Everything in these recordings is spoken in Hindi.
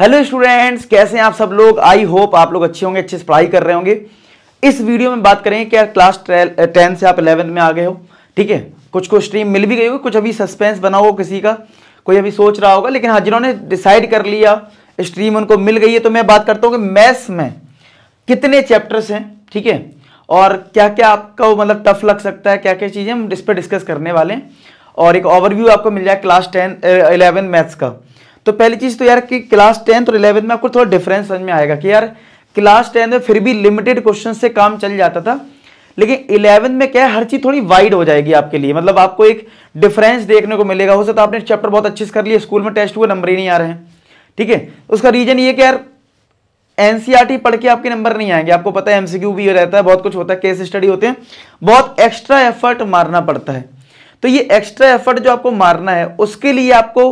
हेलो स्टूडेंट्स कैसे हैं आप सब लोग आई होप आप लोग अच्छे होंगे अच्छे से पढ़ाई कर रहे होंगे इस वीडियो में बात करेंगे क्या क्लास टेन से आप इलेवेंथ में आ गए हो ठीक है कुछ को स्ट्रीम मिल भी गई होगी कुछ अभी सस्पेंस बना हो किसी का कोई अभी सोच रहा होगा लेकिन हाँ जिन्होंने डिसाइड कर लिया स्ट्रीम उनको मिल गई है तो मैं बात करता हूँ कि मैथ्स में कितने चैप्टर्स हैं ठीक है और क्या क्या आपका मतलब टफ लग सकता है क्या क्या चीज़ें हम इस पर डिस्कस करने वाले हैं और एक ओवरव्यू आपको मिल जाए क्लास टेन इलेवन मैथ्स का तो पहली चीज़ तो यार कि क्लास टेंथ और इलेवेंथ में आपको थोड़ा डिफरेंस समझ में आएगा कि यार क्लास टेंथ में फिर भी लिमिटेड क्वेश्चन से काम चल जाता था लेकिन इलेवेंथ में क्या है हर चीज़ थोड़ी वाइड हो जाएगी आपके लिए मतलब आपको एक डिफरेंस देखने को मिलेगा हो सकता आपने चैप्टर बहुत अच्छे से कर लिया स्कूल में टेस्ट हुए नंबर ही नहीं आ रहे हैं ठीक है उसका रीजन ये कि यार एनसीआरटी e पढ़ के आपके नंबर नहीं आएंगे आपको पता है एमसीक्यू भी रहता है बहुत कुछ होता है केस स्टडी होते हैं बहुत एक्स्ट्रा एफर्ट मारना पड़ता है तो ये एक्स्ट्रा एफर्ट जो आपको मारना है उसके लिए आपको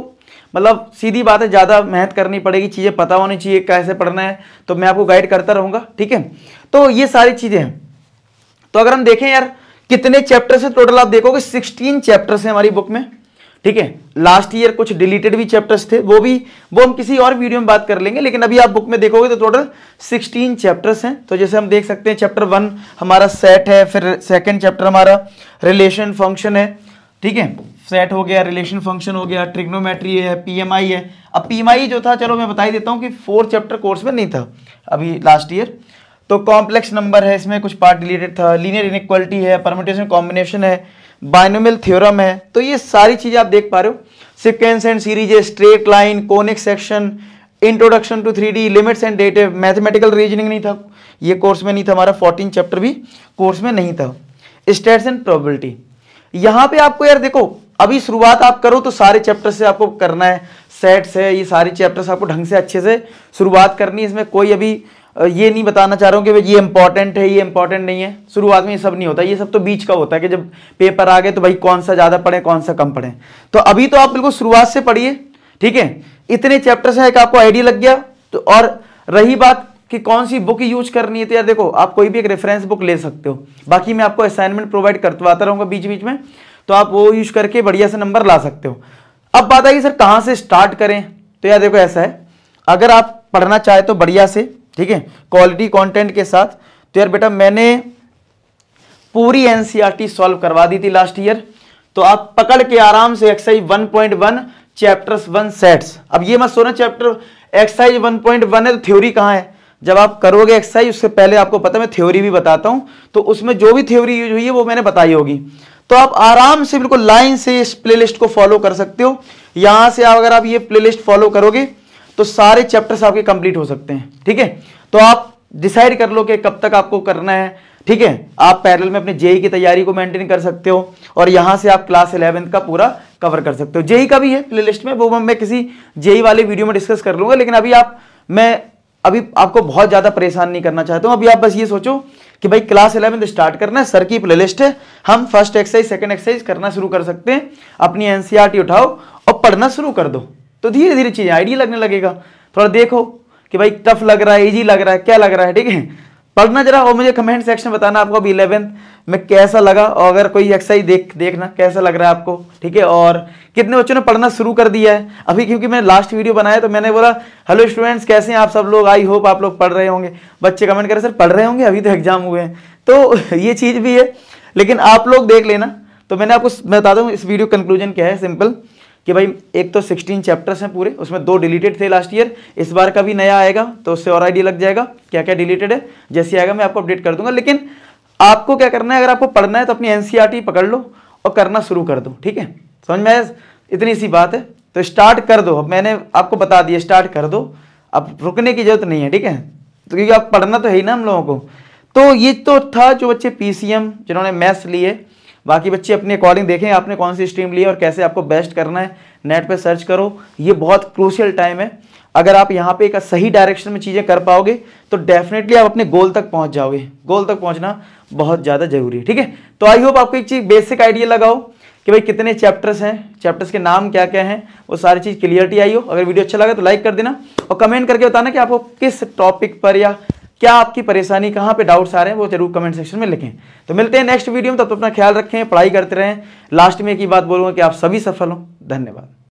मतलब सीधी बात है ज़्यादा मेहनत करनी पड़ेगी चीज़ें पता होनी चाहिए कैसे पढ़ना है तो मैं आपको गाइड करता रहूँगा ठीक है तो ये सारी चीज़ें हैं तो अगर हम देखें यार कितने चैप्टर से टोटल आप देखोगे सिक्सटीन चैप्टर्स हैं हमारी बुक में ठीक है लास्ट ईयर कुछ डिलीटेड भी चैप्टर्स थे वो भी वो हम किसी और वीडियो में बात कर लेंगे लेकिन अभी आप बुक में देखोगे तो टोटल 16 चैप्टर्स हैं तो जैसे हम देख सकते हैं चैप्टर वन हमारा सेट है फिर सेकंड चैप्टर हमारा रिलेशन फंक्शन है ठीक है सेट हो गया रिलेशन फंक्शन हो गया ट्रिग्नोमेट्री है पीएमआई है अब पीएमआई जो था चलो मैं बता ही देता हूँ कि फोर्थ चैप्टर कोर्स में नहीं था अभी लास्ट ईयर तो कॉम्प्लेक्स नंबर है इसमें कुछ पार्ट रिलेटेड था लीनियर इनक्वलिटी है परमोटेशन कॉम्बिनेशन है बायनोमिल थियोरम है तो ये सारी चीज़ें आप देख पा रहे हो sequence and series straight line conic section introduction to three limits and डेटिव मैथमेटिकल रीजनिंग नहीं था ये कोर्स में नहीं था हमारा फोर्टीन चैप्टर भी कोर्स में नहीं था स्टेट्स एंड प्रोबेबिलिटी यहाँ पे आपको यार देखो अभी शुरुआत आप करो तो सारे चैप्टर से आपको करना है सेट्स है ये सारे चैप्टर्स आपको ढंग से अच्छे से शुरुआत करनी है इसमें कोई अभी ये नहीं बताना चाह रहा हूँ कि भाई ये इंपॉर्टेंट है ये इंपॉर्टेंट नहीं है शुरुआत में ये सब नहीं होता ये सब तो बीच का होता है कि जब पेपर आ गए तो भाई कौन सा ज़्यादा पढ़े कौन सा कम पढ़े तो अभी तो आप बिल्कुल शुरुआत से पढ़िए ठीक है इतने चैप्टर्स हैं एक आपको आइडिया लग गया तो और रही बात कि कौन सी बुक यूज करनी है तो यार देखो आप कोई भी एक रेफरेंस बुक ले सकते हो बाकी मैं आपको असाइनमेंट प्रोवाइड करवाता रहूँगा बीच बीच में तो आप वो यूज करके बढ़िया से नंबर ला सकते हो अब बात आई सर कहाँ से स्टार्ट करें तो यार देखो ऐसा है अगर आप पढ़ना चाहे तो बढ़िया से ठीक है क्वालिटी कंटेंट के साथ तो यार बेटा मैंने पूरी एनसीईआरटी सॉल्व e करवा दी थी लास्ट ईयर तो आप पकड़ के आराम से एक्सरसाइज 1.1 चैप्टर्स वन सेट्स अब ये मत सोना चैप्टर एक्सरसाइज 1.1 है तो थ्योरी कहाँ है जब आप करोगे एक्सरसाइज उससे पहले आपको पता मैं थ्योरी भी बताता हूँ तो उसमें जो भी थ्योरी यूज हुई है वो मैंने बताई होगी तो आप आराम से बिल्कुल लाइन से इस प्लेलिस्ट को फॉलो कर सकते हो यहां से आप अगर आप ये प्लेलिस्ट फॉलो करोगे तो सारे चैप्टर्स आपके कंप्लीट हो सकते हैं ठीक है तो आप डिसाइड कर लो कि कब तक आपको करना है ठीक है आप पैरल में अपने जेई e e की तैयारी को मेंटेन कर सकते हो और यहां से आप क्लास इलेवेंथ का पूरा कवर कर सकते हो जेई e का भी है प्लेलिस्ट में वो मैं किसी जेई वाले वीडियो में डिस्कस कर लूंगा लेकिन अभी आप मैं अभी आपको बहुत ज़्यादा परेशान नहीं करना चाहता हूं अभी आप बस ये सोचो कि भाई क्लास इलेवेंथ स्टार्ट करना है सर की लिस्ट है हम फर्स्ट एक्सरसाइज सेकेंड एक्सरसाइज करना शुरू कर सकते हैं अपनी टी e उठाओ और पढ़ना शुरू कर दो तो धीरे धीरे चीज़ें आइडिया लगने लगेगा थोड़ा देखो कि भाई टफ लग रहा है इजी लग रहा है क्या लग रहा है ठीक है पढ़ना जरा और मुझे कमेंट सेक्शन बताना आपको अभी इलेवेंथ में कैसा लगा और अगर कोई एक्सरसाइज देख देखना कैसा लग रहा है आपको ठीक है और कितने बच्चों ने पढ़ना शुरू कर दिया है अभी क्योंकि मैंने लास्ट वीडियो बनाया तो मैंने बोला हेलो स्टूडेंट्स कैसे हैं आप सब लोग आई होप आप लोग पढ़ रहे होंगे बच्चे कमेंट करें सर पढ़ रहे होंगे अभी तो एग्जाम हुए हैं तो ये चीज़ भी है लेकिन आप लोग देख लेना तो मैंने आपको मैं बता दूँ इस वीडियो कंक्लूजन क्या है सिंपल कि भाई एक तो 16 चैप्टर्स हैं पूरे उसमें दो डिलीटेड थे लास्ट ईयर इस बार का भी नया आएगा तो उससे और आईडी लग जाएगा क्या क्या डिलीटेड है जैसे आएगा मैं आपको अपडेट कर दूंगा लेकिन आपको क्या करना है अगर आपको पढ़ना है तो अपनी एन e पकड़ लो और करना शुरू कर दो ठीक है समझ में इतनी सी बात है तो स्टार्ट कर दो अब मैंने आपको बता दिया स्टार्ट कर दो अब रुकने की जरूरत नहीं है ठीक है तो क्योंकि आप पढ़ना तो है ही ना हम लोगों को तो ये तो था जो बच्चे पीसीएम जिन्होंने मैथ्स लिए बाकी बच्चे अपने अकॉर्डिंग देखें आपने कौन सी स्ट्रीम ली है और कैसे आपको बेस्ट करना है नेट पे सर्च करो ये बहुत क्रूशियल टाइम है अगर आप यहाँ पे एक सही डायरेक्शन में चीज़ें कर पाओगे तो डेफिनेटली आप अपने गोल तक पहुँच जाओगे गोल तक पहुँचना बहुत ज़्यादा जरूरी है ठीक है तो आई होप आपको एक चीज़ बेसिक आइडिया लगाओ कि भाई कितने चैप्टर्स हैं चैप्टर्स के नाम क्या क्या हैं वो सारी चीज़ क्लियरिटी आई हो अगर वीडियो अच्छा लगा तो लाइक कर देना और कमेंट करके बताना कि आपको किस टॉपिक पर या क्या आपकी परेशानी कहाँ पे डाउट्स आ रहे हैं वो जरूर कमेंट सेक्शन में लिखें तो मिलते हैं नेक्स्ट वीडियो में तब तो अपना ख्याल रखें पढ़ाई करते रहें लास्ट में एक ही बात बोलूँगा कि आप सभी सफल हों धन्यवाद